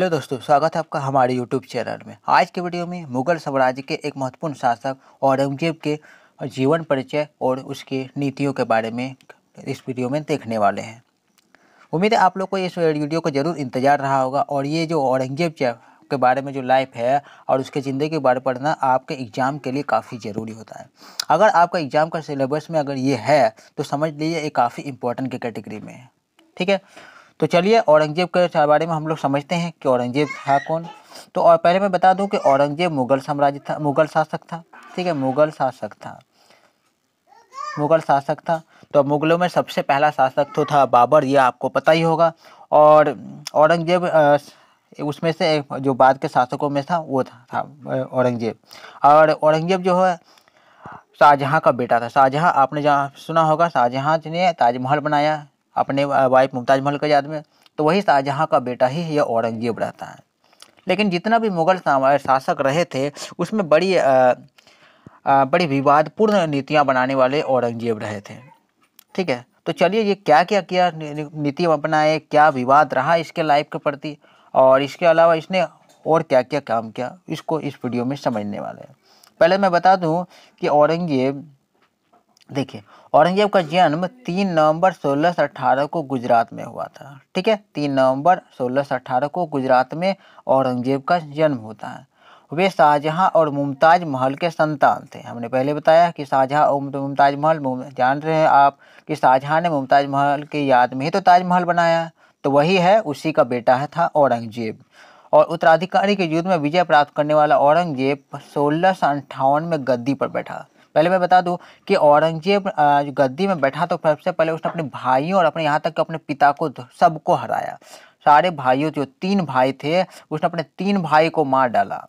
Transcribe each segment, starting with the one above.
hello दोस्तों स्वागत है आपका हमारे यूट्यूब चैनल में आज के वीडियो में मुगल साम्राज्य के एक महत्वपूर्ण शासक औरंगजेब के जीवन परिचय और उसके नीतियों के बारे में इस वीडियो में देखने वाले हैं उम्मीद है आप लोग को इस वीडियो को ज़रूर इंतजार रहा होगा और ये जो औरंगजेब के बारे में जो लाइफ है और उसके ज़िंदगी के बारे पढ़ना आपके एग्ज़ाम के लिए काफ़ी ज़रूरी होता है अगर आपका एग्ज़ाम का सिलेबस में अगर ये है तो समझ लीजिए ये काफ़ी इंपॉर्टेंट की कैटेगरी में है ठीक है तो चलिए औरंगजेब के बारे में हम लोग समझते हैं कि औरंगजेब था कौन तो और पहले मैं बता दूं कि औरंगजेब मुगल साम्राज्य था मुगल शासक था ठीक है मुगल शासक था मुगल शासक था तो मुगलों में सबसे पहला शासक तो था बाबर ये आपको पता ही होगा और औरंगजेब उसमें से एक जो बाद के शासकों में था वो था, था औरंगजेब और औरंगजेब जो है शाहजहाँ का बेटा था शाहजहाँ आपने जहाँ सुना होगा शाहजहाँ ने ताजमहल बनाया अपने वाइफ मुमताज़ महल के याद में तो वही शाहजहाँ का बेटा ही यह औरंगजेब रहता है लेकिन जितना भी मुगल शासक रहे थे उसमें बड़ी आ, आ, बड़ी विवादपूर्ण नीतियाँ बनाने वाले औरंगजेब रहे थे ठीक है तो चलिए ये क्या क्या किया नीति अपनाए क्या विवाद रहा इसके लाइफ के प्रति और इसके अलावा इसने और क्या क्या काम किया इसको इस वीडियो में समझने वाले हैं पहले मैं बता दूं कि औरंगजेब देखिए औरंगजेब का जन्म तीन नवंबर सोलह सौ अठारह को गुजरात में हुआ था ठीक है तीन नवंबर सोलह सौ अठारह को गुजरात में औरंगजेब का जन्म होता है वे शाहजहाँ और मुमताज़ महल के संतान थे हमने पहले बताया कि शाहजहाँ और मुमताज़ महल जान रहे हैं आप कि शाहजहाँ ने मुमताज़ महल की याद में ही तो ताजमहल बनाया तो वही है उसी का बेटा है था औरंगजेब और उत्तराधिकारी के युद्ध में विजय प्राप्त करने वाला औरंगजेब सोलह सौ अंठावन में गद्दी पर बैठा पहले मैं बता दूँ कि औरंगजेब जो गद्दी में बैठा तो सबसे पहले उसने अपने भाइयों और अपने यहाँ तक अपने पिता को सबको हराया सारे भाइयों जो तीन भाई थे उसने अपने तीन भाई को मार डाला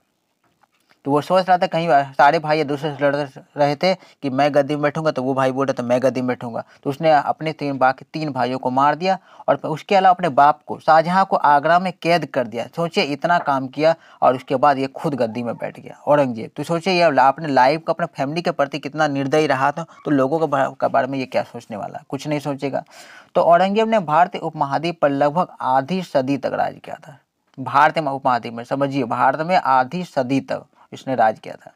तो वो सोच रहा था कहीं सारे भाई या दूसरे से लड़ रहे थे कि मैं गद्दी में बैठूंगा तो वो भाई बोल रहा था मैं गद्दी में बैठूंगा तो उसने अपने तीन बाकी तीन भाइयों को मार दिया और उसके अलावा अपने बाप को शाहजहाँ को आगरा में कैद कर दिया सोचिए इतना काम किया और उसके बाद ये खुद गद्दी में बैठ गया औरंगजेब तो सोचिए ये अपने लाइफ का अपने फैमिली के प्रति कितना निर्दयी रहा था तो लोगों के बारे में ये क्या सोचने वाला कुछ नहीं सोचेगा तो औरंगजेब ने भारतीय उपमहाद्वीप पर लगभग आधी सदी तक राज किया था भारत में उपमहाद्वीप में समझिए भारत में आधी सदी तक इसने राज किया था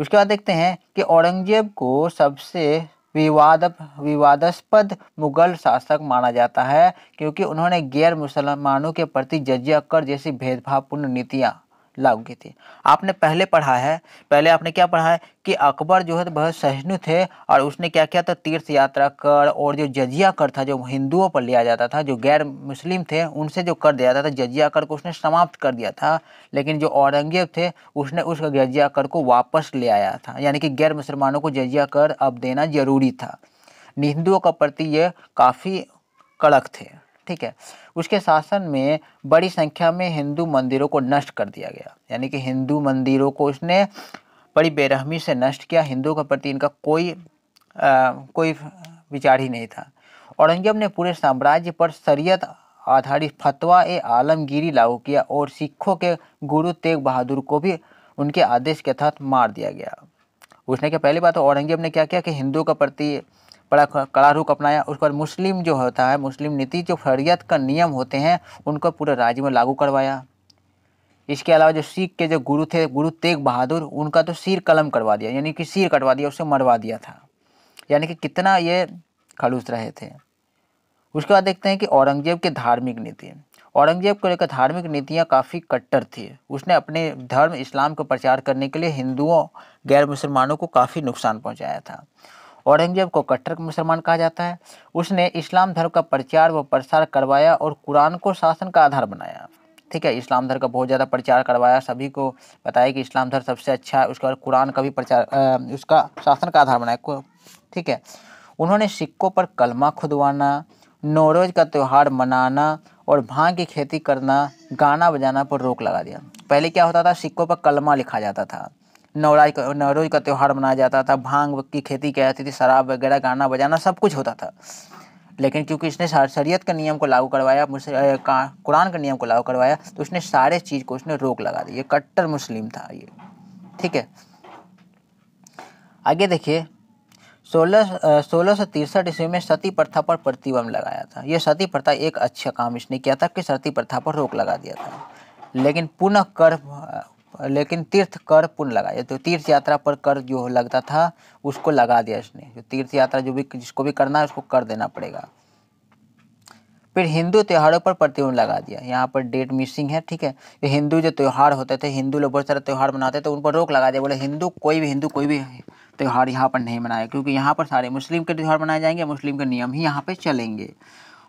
उसके बाद देखते हैं कि औरंगजेब को सबसे विवाद विवादास्पद मुगल शासक माना जाता है क्योंकि उन्होंने गैर मुसलमानों के प्रति जजिया कर जैसी भेदभावपूर्ण नीतियाँ लागू की थी आपने पहले पढ़ा है पहले आपने क्या पढ़ा है कि अकबर जो है तो बहुत सहिष्णु थे और उसने क्या किया था तीर्थ यात्रा कर और जो जजिया कर था जो हिंदुओं पर लिया जाता था जो गैर मुस्लिम थे उनसे जो कर दिया जाता था जजिया कर को उसने समाप्त कर दिया था लेकिन जो औरंगजेब थे उसने उस जजिया कर को वापस ले आया था यानी कि गैर मुसलमानों को जजिया कर अब देना जरूरी था हिंदुओं का प्रति ये काफ़ी कड़क थे ठीक है उसके शासन में बड़ी संख्या में हिंदू मंदिरों को नष्ट कर दिया गया यानी कि हिंदू मंदिरों को उसने बड़ी बेरहमी से नष्ट किया हिंदुओं के प्रति इनका कोई आ, कोई विचार ही नहीं था औरंगजेब ने पूरे साम्राज्य पर शरीयत आधारित फतवा ए आलमगिरी लागू किया और सिखों के गुरु तेग बहादुर को भी उनके आदेश के तहत मार दिया गया उसने क्या पहली बात तो औरंगजेब ने क्या किया कि हिंदुओं के प्रति बड़ा कड़ा रूख अपनाया उसके बाद मुस्लिम जो होता है मुस्लिम नीति जो फरियत का नियम होते हैं उनको पूरे राज्य में लागू करवाया इसके अलावा जो सिख के जो गुरु थे गुरु तेग बहादुर उनका तो सिर कलम करवा दिया यानी कि सिर कटवा दिया उसे मरवा दिया था यानी कि कितना ये खड़ूस रहे थे उसके बाद देखते हैं कि औरंगजेब के धार्मिक नीति औरंगजेब को लेकर धार्मिक नीतियाँ काफ़ी कट्टर थी उसने अपने धर्म इस्लाम को प्रचार करने के लिए हिंदुओं गैर मुसलमानों को काफ़ी नुकसान पहुँचाया था औरंगजेब को कट्टर मुसलमान कहा जाता है उसने इस्लाम धर्म का प्रचार व प्रसार करवाया और कुरान को शासन का आधार बनाया ठीक है इस्लाम धर्म का बहुत ज़्यादा प्रचार करवाया सभी को बताया कि इस्लाम धर्म सबसे अच्छा है उसके बाद कुरान का भी प्रचार उसका शासन का आधार बनाया ठीक है उन्होंने सिक्कों पर कलमा खुदवाना नौरोज का त्यौहार मनाना और भांग की खेती करना गाना बजाना पर रोक लगा दिया पहले क्या होता था सिक्कों पर कलमा लिखा जाता था नवराज का नवरोज का त्यौहार मनाया जाता था भांग की खेती की जाती थी शराब वगैरह गाना बजाना सब कुछ होता था लेकिन क्योंकि इसने शरीयत के नियम को लागू करवाया कुरान के नियम को लागू करवाया तो उसने सारे चीज़ को उसने रोक लगा दी ये कट्टर मुस्लिम था ये ठीक है आगे देखिए सोलह सोलह सौ तिरसठ ईस्वी में सती प्रथा पर प्रतिबंध लगाया था यह सती प्रथा एक अच्छा काम इसने किया था कि सती प्रथा पर रोक लगा दिया था लेकिन पुनः कर लेकिन तीर्थ कर पुण्य लगाया तो तीर्थ यात्रा पर कर जो लगता था उसको लगा दिया इसने जो तीर्थ यात्रा जो भी जिसको भी करना है उसको कर देना पड़ेगा फिर हिंदू त्योहारों पर प्रतिबंध लगा दिया यहाँ पर डेट मिसिंग है ठीक है ये हिंदू जो त्यौहार होते थे हिंदू लोग बहुत सारे त्यौहार मनाते थे उन पर रोक लगा दिया बोले हिंदू कोई भी हिंदू कोई भी त्यौहार यहाँ पर नहीं मनाया क्योंकि यहाँ पर सारे मुस्लिम के त्यौहार मनाए जाएंगे मुस्लिम के नियम ही यहाँ पर चलेंगे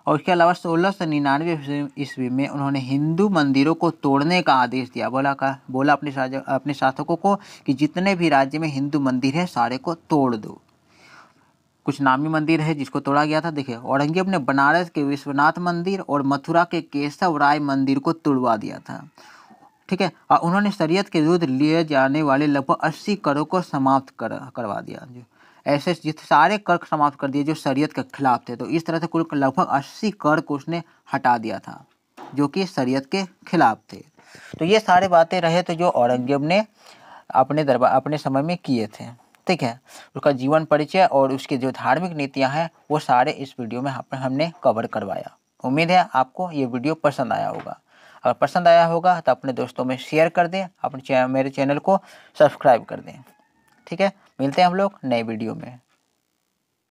और उसके अलावा सोलह सौ निन्यानवे ईस्वी में उन्होंने हिंदू मंदिरों को तोड़ने का आदेश दिया बोला का बोला अपने अपने शासकों को कि जितने भी राज्य में हिंदू मंदिर है सारे को तोड़ दो कुछ नामी मंदिर है जिसको तोड़ा गया था देखिए औरंगजेब ने बनारस के विश्वनाथ मंदिर और मथुरा के केशव राय मंदिर को तोड़वा दिया था ठीक है और उन्होंने शरीयत के विरुद्ध लिए जाने वाले लगभग अस्सी करों को समाप्त कर करवा दिया ऐसे सारे कर समाप्त कर दिए जो शरीयत के खिलाफ थे तो इस तरह से कुल लगभग अस्सी कर को उसने हटा दिया था जो कि शरीयत के खिलाफ थे तो ये सारे बातें रहे तो जो औरंगजेब ने अपने दरबार अपने समय में किए थे ठीक है उसका जीवन परिचय और उसके जो धार्मिक नीतियाँ हैं वो सारे इस वीडियो में हमने कवर करवाया उम्मीद है आपको ये वीडियो पसंद आया होगा अगर पसंद आया होगा तो अपने दोस्तों में शेयर कर दें अपने चैनल मेरे चैनल को सब्सक्राइब कर दें ठीक है मिलते हैं हम लोग नए वीडियो में